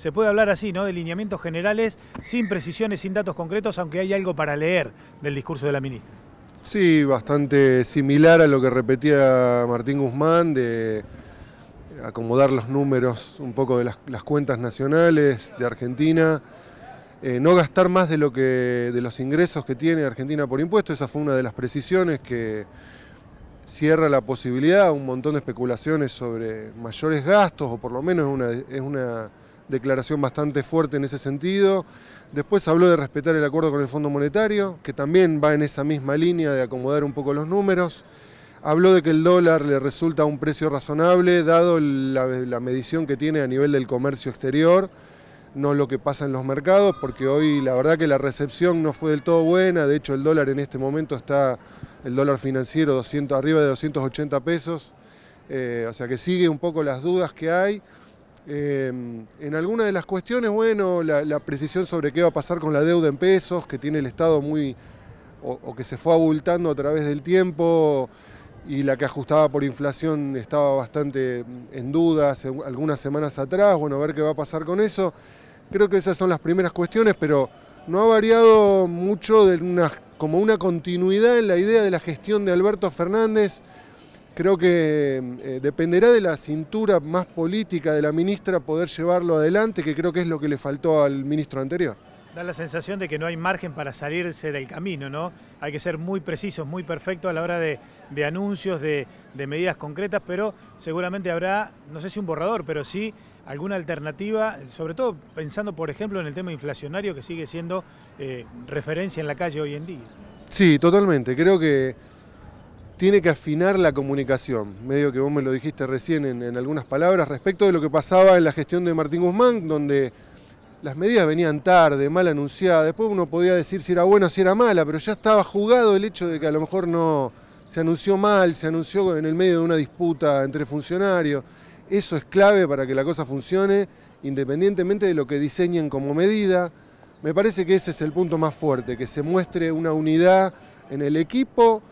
se puede hablar así, ¿no? De lineamientos generales, sin precisiones, sin datos concretos, aunque hay algo para leer del discurso de la ministra. Sí, bastante similar a lo que repetía Martín Guzmán, de acomodar los números un poco de las, cuentas nacionales de Argentina, eh, no gastar más de, lo que, de los ingresos que tiene Argentina por impuesto, esa fue una de las precisiones que cierra la posibilidad, a un montón de especulaciones sobre mayores gastos, o por lo menos una, es una declaración bastante fuerte en ese sentido. Después habló de respetar el acuerdo con el Fondo Monetario, que también va en esa misma línea de acomodar un poco los números. Habló de que el dólar le resulta un precio razonable, dado la, medición que tiene a nivel del comercio exterior, no lo que pasa en los mercados, porque hoy la verdad que la recepción no fue del todo buena, de hecho el dólar en este momento está, el dólar financiero 200, arriba de 280 pesos, eh, o sea que sigue un poco las dudas que hay. Em, en alguna de las cuestiones, bueno, la, precisión sobre qué va a pasar con la deuda en pesos, que tiene el Estado muy, o, que se fue abultando a través del tiempo, y la que ajustaba por inflación estaba bastante en duda hace algunas semanas atrás, bueno, a ver qué va a pasar con eso. Creo que esas son las primeras cuestiones, pero no ha variado mucho como una continuidad en la idea de la gestión de Alberto Fernández Creo que eh, dependerá de la cintura más política de la ministra poder llevarlo adelante, que creo que es lo que le faltó al ministro anterior. Da la sensación de que no hay margen para salirse del camino, ¿no? Hay que ser muy precisos, muy perfectos a la hora de, anuncios, de, medidas concretas, pero seguramente habrá, no sé si un borrador, pero sí alguna alternativa, sobre todo pensando, por ejemplo, en el tema inflacionario que sigue siendo eh, referencia en la calle hoy en día. Sí, totalmente. Creo que tiene que afinar la comunicación. Medio que vos me lo dijiste recién en, algunas palabras respecto de lo que pasaba en la gestión de Martín Guzmán, donde las medidas venían tarde, mal anunciadas. Después uno podía decir si era buena o si era mala, pero ya estaba jugado el hecho de que a lo mejor no se anunció mal, se anunció en el medio de una disputa entre funcionarios. Eso es clave para que la cosa funcione, independientemente de lo que diseñen como medida. Me parece que ese es el punto más fuerte, que se muestre una unidad en el equipo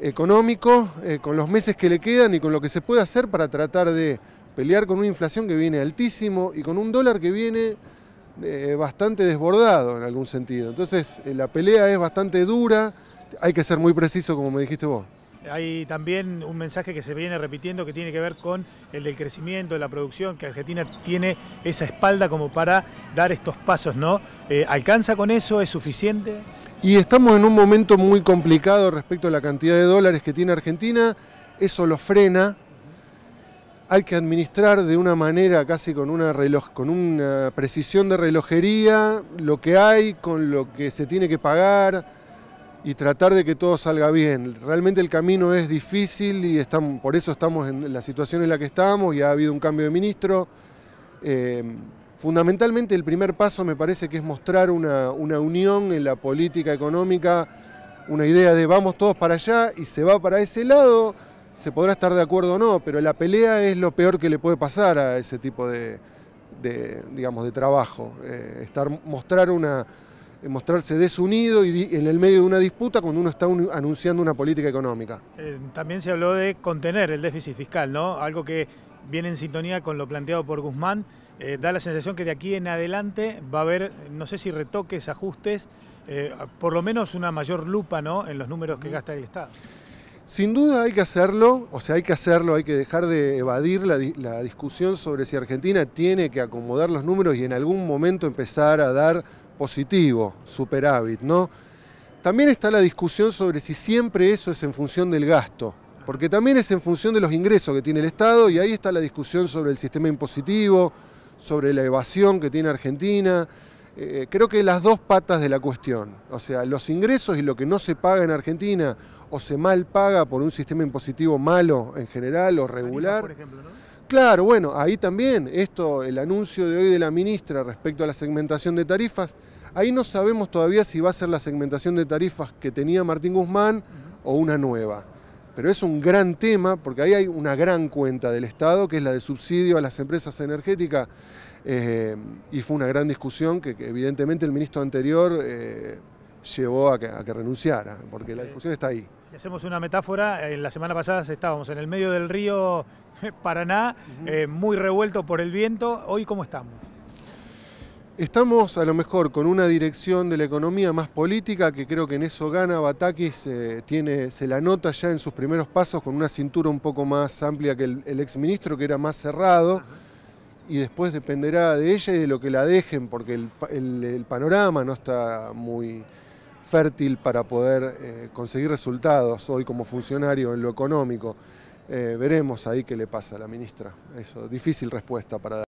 económico, eh, con los meses que le quedan y con lo que se puede hacer para tratar de pelear con una inflación que viene altísimo y con un dólar que viene eh, bastante desbordado en algún sentido. Entonces eh, la pelea es bastante dura, hay que ser muy preciso como me dijiste vos hay también un mensaje que se viene repitiendo que tiene que ver con el del crecimiento, la producción, que Argentina tiene esa espalda como para dar estos pasos, ¿no? Eh, ¿Alcanza con eso? ¿Es suficiente? Y estamos en un momento muy complicado respecto a la cantidad de dólares que tiene Argentina, eso lo frena, hay que administrar de una manera casi con con una precisión de relojería lo que hay, con lo que se tiene que pagar y tratar de que todo salga bien. Realmente el camino es difícil y por eso estamos en la situación en la que estamos y ha habido un cambio de ministro. Eh, fundamentalmente el primer paso me parece que es mostrar una, una, unión en la política económica, una idea de vamos todos para allá y se va para ese lado, se podrá estar de acuerdo o no, pero la pelea es lo peor que le puede pasar a ese tipo de, digamos, de trabajo. Eh, estar, mostrar una eh, mostrarse desunido y en el medio de una disputa cuando uno está anunciando una política económica. Eh, también se habló de contener el déficit fiscal, ¿no? Algo que viene en sintonía con lo planteado por Guzmán. Eh, da la sensación que de aquí en adelante va a haber, no sé si retoques, ajustes, por lo menos una mayor lupa, ¿no? En los números que gasta el Estado. Sin duda hay que hacerlo, o sea, hay que hacerlo, hay que dejar de evadir la, la, discusión sobre si Argentina tiene que acomodar los números y en algún momento empezar a dar positivo, superávit, ¿no? También está la discusión sobre si siempre eso es en función del gasto, porque también es en función de los ingresos que tiene el Estado y ahí está la discusión sobre el sistema impositivo, sobre la evasión que tiene Argentina. Eh, creo que las dos patas de la cuestión, o sea, los ingresos y lo que no se paga en Argentina o se mal paga por un sistema impositivo malo en general o regular. Claro, bueno, ahí también, esto, el anuncio de hoy de la ministra respecto a la segmentación de tarifas, ahí no sabemos todavía si va a ser la segmentación de tarifas que tenía Martín Guzmán o una nueva. Pero es un gran tema, porque ahí hay una gran cuenta del Estado, que es la de subsidio a las empresas energéticas, eh, y fue una gran discusión que, evidentemente el ministro anterior... Eh, llevó a que, a renunciara, porque la discusión está ahí. Si hacemos una metáfora, en la semana pasada estábamos en el medio del río Paraná, eh, muy revuelto por el viento. ¿Hoy cómo estamos? Estamos a lo mejor con una dirección de la economía más política, que creo que en eso gana Batakis, eh, tiene, se la nota ya en sus primeros pasos con una cintura un poco más amplia que el, exministro, que era más cerrado, y después dependerá de ella y de lo que la dejen, porque el panorama no está muy, fértil para poder eh, conseguir resultados hoy como funcionario en lo económico. Eh, veremos ahí qué le pasa a la ministra. Eso, difícil respuesta para dar.